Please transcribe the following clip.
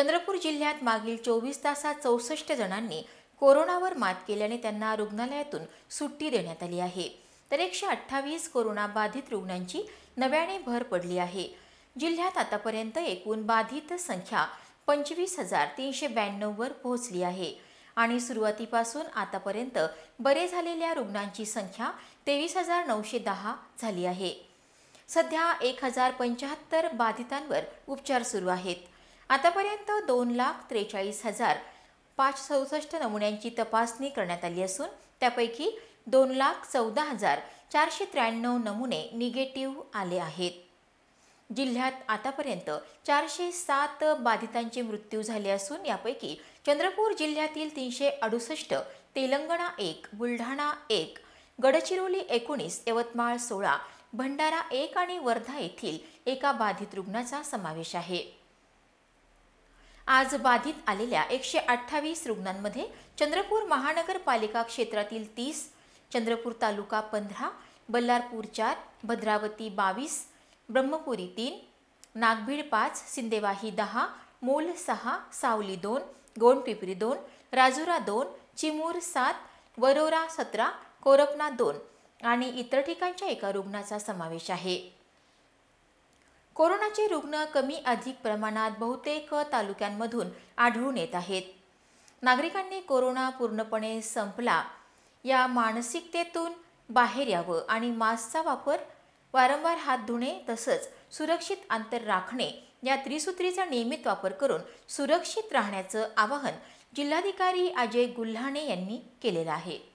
चंद्रपूर जिल्ह्यात मागील चोवीस तासात चौसष्ट जणांनी कोरोनावर मात केल्याने त्यांना रुग्णालयातून सुट्टी देण्यात आली आहे तर एकशे अठ्ठावीस कोरोना बाधित रुग्णांची नव्याने भर पडली आहे जिल्ह्यात आतापर्यंत एकूण बाधित संख्या पंचवीस हजार तीनशे ब्याण्णववर पोहोचली आहे आणि सुरुवातीपासून आतापर्यंत बरे झालेल्या रुग्णांची संख्या तेवीस हजार नऊशे दहा झाली आहे सध्या एक हजार पंच्याहत्तर बाधितांवर उपचार सुरू आहेत आतापर्यंत दोन लाख त्रेचाळीस हजार पाच चौसष्ट नमुन्यांची तपासणी करण्यात आली असून त्यापैकी दोन लाख चौदा हजार चारशे त्र्याण्णव नमुने निगेटिव्ह आले आहेत जिल्ह्यात आतापर्यंत चारशे सात बाधितांचे मृत्यू झाले असून यापैकी चंद्रपूर जिल्ह्यातील तीनशे अडुसष्ट तेलंगणा एक बुलढाणा एक गडचिरोली एकोणीस यवतमाळ सोळा भंडारा एक आणि वर्धा येथील एका बाधित रुग्णाचा समावेश आहे आज बाधित आलेल्या एकशे अठ्ठावीस रुग्णांमध्ये चंद्रपूर महानगरपालिका क्षेत्रातील तीस चंद्रपूर तालुका पंधरा बल्लारपूर चार भद्रावती बावीस ब्रह्मपुरी तीन नागभीड पाच सिंदेवाही दहा मोल सहा सावली दोन गोंडपिपरी दोन राजुरा दोन चिमूर सात वरोरा सतरा कोरपना दोन आणि इतर ठिकाणच्या एका रुग्णाचा समावेश आहे कोरोनाचे रुग्ण कमी अधिक प्रमाणात बहुतेक तालुक्यांमधून आढळून येत आहेत नागरिकांनी कोरोना पूर्णपणे संपला या मानसिकतेतून बाहेर यावं आणि मास्कचा वापर वारंवार हात धुणे तसंच सुरक्षित अंतर राखणे या त्रिसूत्रीचा नियमित वापर करून सुरक्षित राहण्याचं आवाहन जिल्हाधिकारी अजय गुल्हाणे यांनी केलेलं आहे